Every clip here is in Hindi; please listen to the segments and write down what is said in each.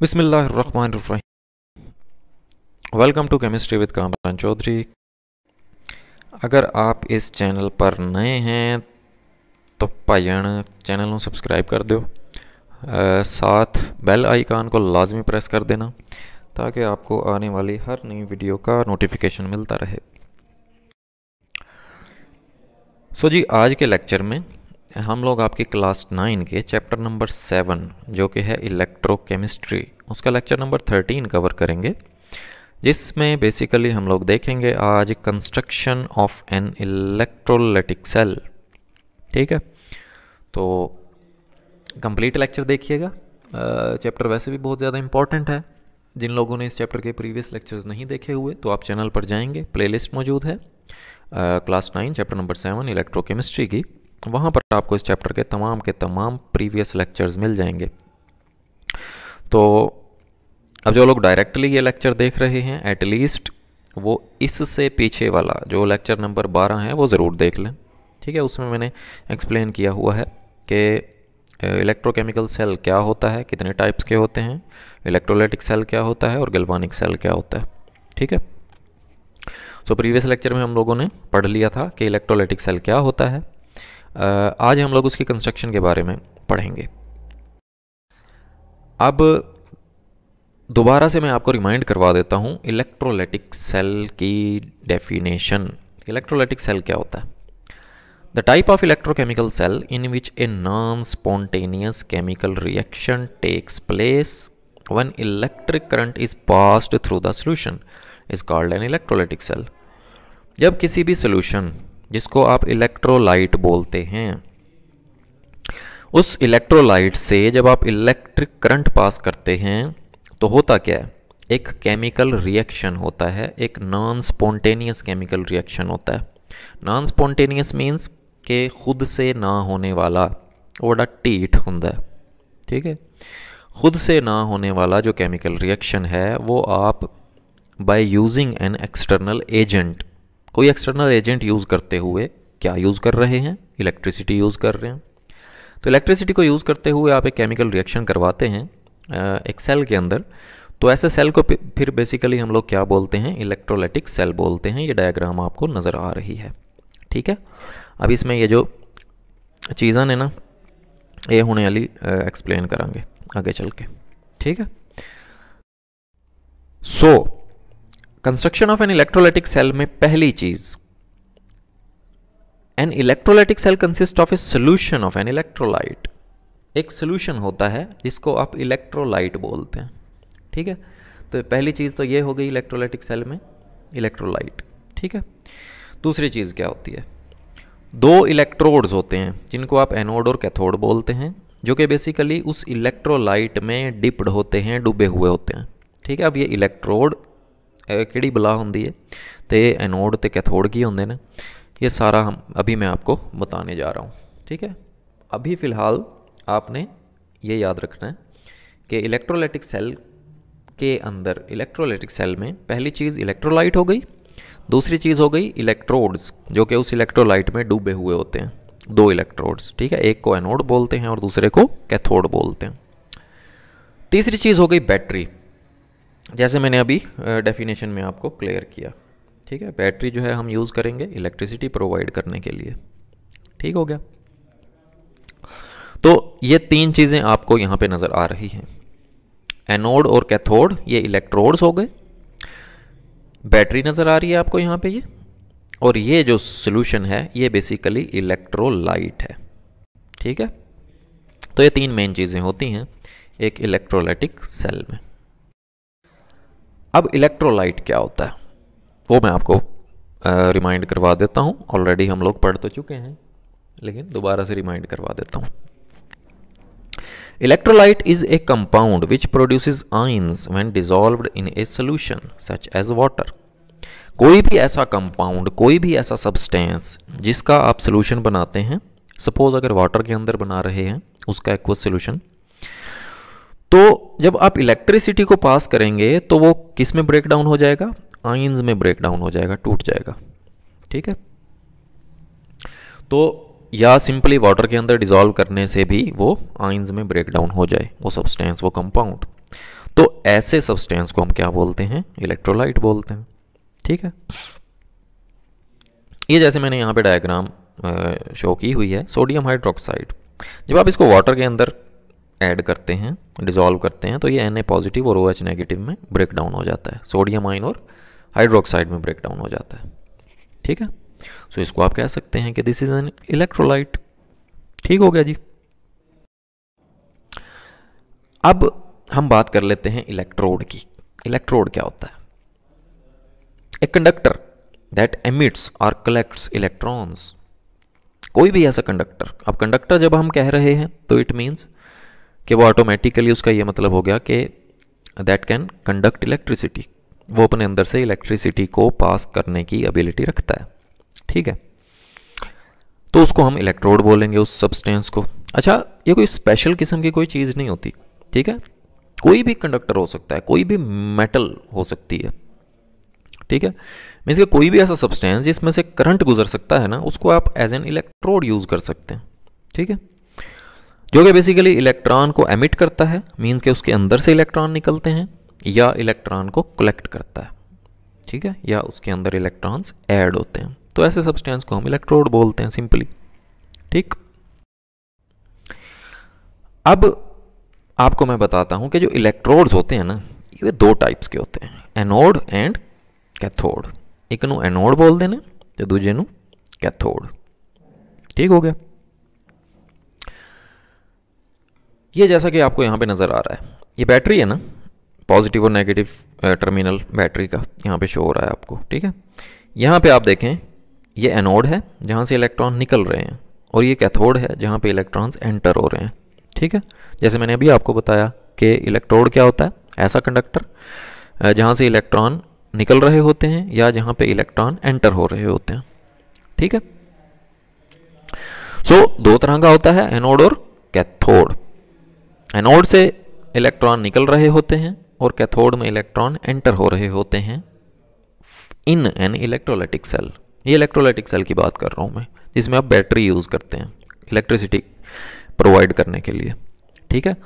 बिसमीम welcome to chemistry with Kamran Chaudhry अगर आप इस चैनल पर नए हैं तो भाईन चैनल को सब्सक्राइब कर दो साथ बेल आइकान को लाजमी प्रेस कर देना ताकि आपको आने वाली हर नई वीडियो का नोटिफिकेशन मिलता रहे सो so जी आज के लेक्चर में हम लोग आपकी क्लास नाइन के चैप्टर नंबर सेवन जो कि है इलेक्ट्रोकेमिस्ट्री उसका लेक्चर नंबर थर्टीन कवर करेंगे जिसमें बेसिकली हम लोग देखेंगे आज construction of an electrolytic cell ठीक है तो कंप्लीट लेक्चर देखिएगा चैप्टर वैसे भी बहुत ज़्यादा इंपॉर्टेंट है जिन लोगों ने इस चैप्टर के प्रीवियस लेक्चर्स नहीं देखे हुए तो आप चैनल पर जाएंगे प्लेलिस्ट मौजूद है class nine chapter number seven electrochemistry की वहाँ पर आपको इस चैप्टर के तमाम के तमाम प्रीवियस लेक्चर्स मिल जाएंगे तो अब जो लोग डायरेक्टली ये लेक्चर देख रहे हैं एटलीस्ट वो इससे पीछे वाला जो लेक्चर नंबर बारह है वो ज़रूर देख लें ठीक है उसमें मैंने एक्सप्लेन किया हुआ है कि इलेक्ट्रोकेमिकल सेल क्या होता है कितने टाइप्स के होते हैं इलेक्ट्रोलाइटिक सेल क्या होता है और गलवानिक सेल क्या होता है ठीक है सो प्रीवियस लेक्चर में हम लोगों ने पढ़ लिया था कि इलेक्ट्रोलाइटिक सेल क्या होता है आज हम लोग उसकी कंस्ट्रक्शन के बारे में पढ़ेंगे अब दोबारा से मैं आपको रिमाइंड करवा देता हूँ इलेक्ट्रोलाइटिक सेल की डेफिनेशन इलेक्ट्रोलाइटिक सेल क्या होता है the type of electrochemical cell in which a non spontaneous chemical reaction takes place when electric current is passed through the solution is called an electrolytic cell जब किसी भी सोल्यूशन जिसको आप इलेक्ट्रोलाइट बोलते हैं उस इलेक्ट्रोलाइट से जब आप इलेक्ट्रिक करंट पास करते हैं तो होता क्या है एक केमिकल रिएक्शन होता है एक नॉन स्पॉन्टेनियस केमिकल रिएक्शन होता है नॉन स्पॉन्टेनियस मीन्स के खुद से ना होने वाला बड़ा टीट होंगे ठीक है खुद से ना होने वाला जो केमिकल रिएक्शन है वो आप by using an external agent कोई एक्सटर्नल एजेंट यूज़ करते हुए क्या यूज़ कर रहे हैं इलेक्ट्रिसिटी यूज़ कर रहे हैं तो इलेक्ट्रिसिटी को यूज़ करते हुए आप एक केमिकल रिएक्शन करवाते हैं एक सेल के अंदर तो ऐसे सेल को फिर बेसिकली हम लोग क्या बोलते हैं इलेक्ट्रोलाइटिक सेल बोलते हैं ये डायग्राम आपको नज़र आ रही है ठीक है अब इसमें ये जो चीज़ें ने ना ये होने वाली एक्सप्लेन करेंगे आगे चल के ठीक है so so, construction of an electrolytic cell में पहली चीज an electrolytic cell consist of a solution of an electrolyte एक सोल्यूशन होता है जिसको आप इलेक्ट्रोलाइट बोलते हैं ठीक है तो पहली चीज़ तो ये हो गई इलेक्ट्रोलाइटिक सेल में इलेक्ट्रोलाइट ठीक है दूसरी चीज़ क्या होती है दो इलेक्ट्रोड्स होते हैं जिनको आप एनोड और कैथोड बोलते हैं जो कि बेसिकली उस इलेक्ट्रोलाइट में डिप्ड होते हैं डूबे हुए होते हैं ठीक है अब ये इलेक्ट्रोड कि बला होंगी है तो एनोड तो कैथोड की होंगे ने ये सारा हम अभी मैं आपको बताने जा रहा हूँ ठीक है अभी फ़िलहाल आपने ये याद रखना है कि इलेक्ट्रोलाइटिक सेल के अंदर इलेक्ट्रोलाइटिक सेल में पहली चीज़ इलेक्ट्रोलाइट हो गई दूसरी चीज़ हो गई इलेक्ट्रोड्स जो कि उस इलेक्ट्रोलाइट में डूबे हुए होते हैं दो इलेक्ट्रोड्स ठीक है एक को एनोड बोलते हैं और दूसरे को कैथोड बोलते हैं तीसरी चीज़ हो गई बैटरी जैसे मैंने अभी डेफिनेशन में आपको क्लियर किया ठीक है बैटरी जो है हम यूज़ करेंगे इलेक्ट्रिसिटी प्रोवाइड करने के लिए ठीक हो गया तो ये तीन चीज़ें आपको यहाँ पे नज़र आ रही हैं एनोड और कैथोड ये इलेक्ट्रोड्स हो गए बैटरी नज़र आ रही है आपको यहाँ पे ये और ये जो सोल्यूशन है ये बेसिकली इलेक्ट्रोलाइट है ठीक है तो ये तीन मेन चीज़ें होती हैं एक इलेक्ट्रोलाइटिक सेल में अब इलेक्ट्रोलाइट क्या होता है वो मैं आपको रिमाइंड करवा देता हूँ ऑलरेडी हम लोग पढ़ तो चुके हैं लेकिन दोबारा से रिमाइंड करवा देता हूँ electrolyte is a compound which produce ions when dissolve in a solution such as water कोई भी ऐसा कंपाउंड कोई भी ऐसा सब्सटेंस जिसका आप सोल्यूशन बनाते हैं सपोज अगर वाटर के अंदर बना रहे हैं उसका एक्वस सोल्यूशन तो जब आप इलेक्ट्रिसिटी को पास करेंगे तो वो किस में ब्रेक डाउन हो जाएगा आइंस में ब्रेक डाउन हो जाएगा टूट जाएगा ठीक है तो या सिंपली वाटर के अंदर डिजोल्व करने से भी वो आइंस में ब्रेक डाउन हो जाए वो सब्सटेंस वो कंपाउंड तो ऐसे सब्सटेंस को हम क्या बोलते हैं इलेक्ट्रोलाइट बोलते हैं ठीक है ये जैसे मैंने यहाँ पे डायग्राम शो की हुई है सोडियम हाइड्रोक्साइड जब आप इसको वाटर के अंदर ऐड करते हैं डिज़ोल्व करते हैं तो ये एन पॉजिटिव और ओ OH नेगेटिव में ब्रेक डाउन हो जाता है सोडियम आइन और हाइड्रोक्साइड में ब्रेक डाउन हो जाता है ठीक है सो so, इसको आप कह सकते हैं कि दिस इज़ एन इलेक्ट्रोलाइट ठीक हो गया जी अब हम बात कर लेते हैं इलेक्ट्रोड की इलेक्ट्रोड क्या होता है ए कंडक्टर दैट एमिट्स और कलेक्ट्स इलेक्ट्रॉन्स कोई भी ऐसा कंडक्टर अब कंडक्टर जब हम कह रहे हैं तो इट मीन्स कि वो ऑटोमेटिकली उसका ये मतलब हो गया कि दैट कैन कंडक्ट इलेक्ट्रिसिटी वो अपने अंदर से इलेक्ट्रिसिटी को पास करने की एबिलिटी रखता है ठीक है तो उसको हम इलेक्ट्रोड बोलेंगे उस सब्सटेंस को अच्छा ये कोई स्पेशल किस्म की कोई चीज़ नहीं होती ठीक है कोई भी कंडक्टर हो सकता है कोई भी मेटल हो सकती है ठीक है मीन्स कि कोई भी ऐसा सब्सटेंस जिसमें से करंट गुजर सकता है ना उसको आप एज एन इलेक्ट्रोड यूज़ कर सकते हैं ठीक है जो कि बेसिकली इलेक्ट्रॉन को एमिट करता है मीन्स के उसके अंदर से इलेक्ट्रॉन निकलते हैं या इलेक्ट्रॉन को कलेक्ट करता है ठीक है या उसके अंदर इलेक्ट्रॉन्स ऐड होते हैं तो ऐसे सब्सटेंस को हम इलेक्ट्रोड बोलते हैं सिंपली ठीक अब आपको मैं बताता हूं कि जो इलेक्ट्रोड्स होते हैं ना ये दो टाइप्स के होते हैं एनोड एंड कैथोड एक एनोड बोल देने तो दूजे कैथोड ठीक हो गया ये जैसा कि आपको यहाँ पे नज़र आ रहा है ये बैटरी है ना पॉजिटिव और नेगेटिव टर्मिनल बैटरी का यहाँ पे शो हो रहा है आपको ठीक है यहाँ पे आप देखें ये एनोड है जहाँ से इलेक्ट्रॉन निकल रहे हैं और ये कैथोड है जहाँ पे इलेक्ट्रॉन्स एंटर हो रहे हैं ठीक है जैसे मैंने अभी आपको बताया कि इलेक्ट्रोड क्या होता है ऐसा कंडक्टर जहाँ से इलेक्ट्रॉन निकल रहे होते हैं या जहाँ पर इलेक्ट्रॉन एंटर हो रहे होते हैं ठीक है सो so, दो तरह का होता है एनोड और कैथोड एनोड से इलेक्ट्रॉन निकल रहे होते हैं और कैथोड में इलेक्ट्रॉन एंटर हो रहे होते हैं इन एन इलेक्ट्रोलाइटिक सेल ये इलेक्ट्रोलाइटिक सेल की बात कर रहा हूँ मैं जिसमें आप बैटरी यूज़ करते हैं इलेक्ट्रिसिटी प्रोवाइड करने के लिए ठीक है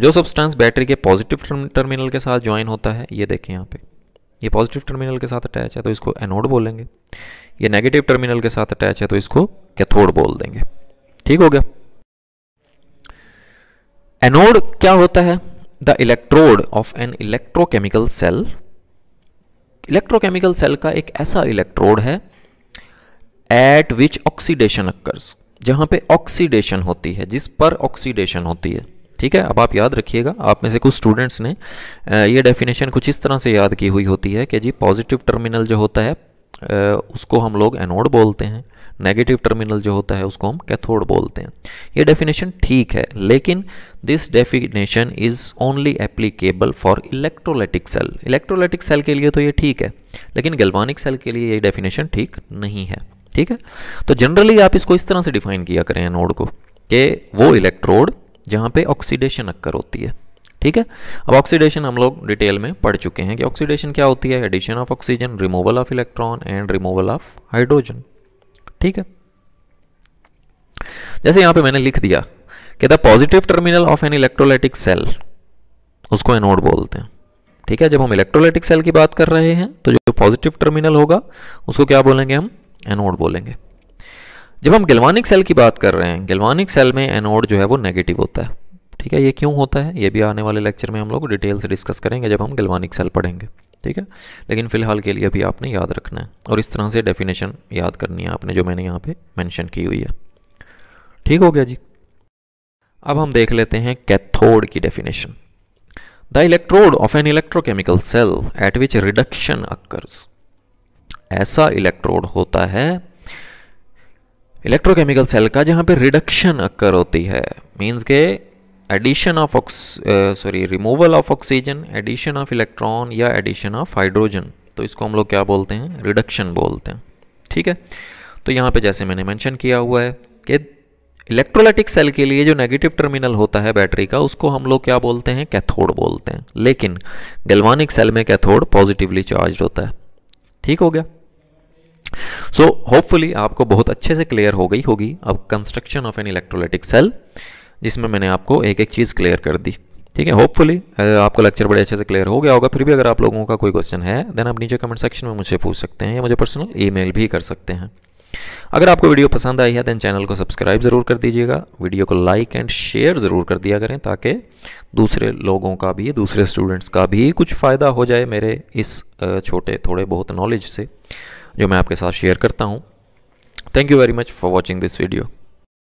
जो सब्सटेंस बैटरी के पॉजिटिव टर्मिनल के साथ ज्वाइन होता है ये देखें यहाँ पे ये पॉजिटिव टर्मिनल के साथ अटैच है तो इसको एनोड बोलेंगे ये नेगेटिव टर्मिनल के साथ अटैच है तो इसको कैथोड बोल देंगे ठीक हो गया एनोड क्या होता है the electrode of an electrochemical cell electrochemical cell का एक ऐसा इलेक्ट्रोड है एट विच ऑक्सीडेशन अक्कर्स जहाँ पे ऑक्सीडेशन होती है जिस पर ऑक्सीडेशन होती है ठीक है अब आप याद रखिएगा आप में से कुछ स्टूडेंट्स ने ये डेफिनेशन कुछ इस तरह से याद की हुई होती है कि जी पॉजिटिव टर्मिनल जो होता है उसको हम लोग एनोड बोलते हैं नेगेटिव टर्मिनल जो होता है उसको हम कैथोड बोलते हैं ये डेफिनेशन ठीक है लेकिन this definition is only applicable for electrolytic cell electrolytic cell के लिए तो ये ठीक है लेकिन गलवानिक सेल के लिए ये डेफिनेशन ठीक नहीं है ठीक है तो जनरली आप इसको इस तरह से डिफाइन किया करें नोड को कि वो इलेक्ट्रोड जहाँ पे ऑक्सीडेशन अक्कर होती है ठीक है अब ऑक्सीडेशन हम लोग डिटेल में पढ़ चुके हैं कि ऑक्सीडेशन क्या होती है addition of oxygen removal of electron and removal of hydrogen ठीक है जैसे यहां पे मैंने लिख दिया कि the positive terminal of an electrolytic cell उसको एनोड बोलते हैं ठीक है जब हम इलेक्ट्रोलाइटिक सेल की बात कर रहे हैं तो जो पॉजिटिव टर्मिनल होगा उसको क्या बोलेंगे हम एनोड बोलेंगे जब हम गिलवानिक सेल की बात कर रहे हैं गिलवानिक सेल में एनोड जो है वो नेगेटिव होता है ठीक है ये क्यों होता है ये भी आने वाले लेक्चर में हम लोग डिटेल से डिस्कस करेंगे जब हम गिलवानिक सेल पढ़ेंगे ठीक है लेकिन फ़िलहाल के लिए अभी आपने याद रखना है और इस तरह से डेफिनेशन याद करनी है आपने जो मैंने यहाँ पे मेंशन की हुई है ठीक हो गया जी अब हम देख लेते हैं कैथोड की definition the electrode of an electrochemical cell at which reduction occurs ऐसा इलेक्ट्रोड होता है इलेक्ट्रोकेमिकल सेल का जहां पे रिडक्शन अक्कर होती है मींस के addition of ox removal of oxygen addition of electron या एडिशन ऑफ हाइड्रोजन तो इसको हम लोग क्या बोलते हैं रिडक्शन बोलते हैं ठीक है तो यहाँ पे जैसे मैंने मेंशन किया हुआ है कि इलेक्ट्रोलाइटिक सेल के लिए जो नेगेटिव टर्मिनल होता है बैटरी का उसको हम लोग क्या बोलते हैं कैथोड बोलते हैं लेकिन गलवानिक सेल में कैथोड पॉजिटिवली चार्ज होता है ठीक हो गया सो so, होपफुली आपको बहुत अच्छे से क्लियर हो गई होगी अब construction of an electrolytic cell जिसमें मैंने आपको एक एक चीज़ क्लियर कर दी ठीक है होपफुली आपको लेक्चर बड़े अच्छे से क्लियर हो गया होगा फिर भी अगर आप लोगों का कोई क्वेश्चन है देन आप नीचे कमेंट सेक्शन में मुझे पूछ सकते हैं या मुझे पर्सनल ईमेल भी कर सकते हैं अगर आपको वीडियो पसंद आई है देन चैनल को सब्सक्राइब ज़रूर कर दीजिएगा वीडियो को लाइक एंड शेयर ज़रूर कर दिया करें ताकि दूसरे लोगों का भी दूसरे स्टूडेंट्स का भी कुछ फ़ायदा हो जाए मेरे इस छोटे थोड़े बहुत नॉलेज से जो मैं आपके साथ शेयर करता हूँ thank you very much for watching this video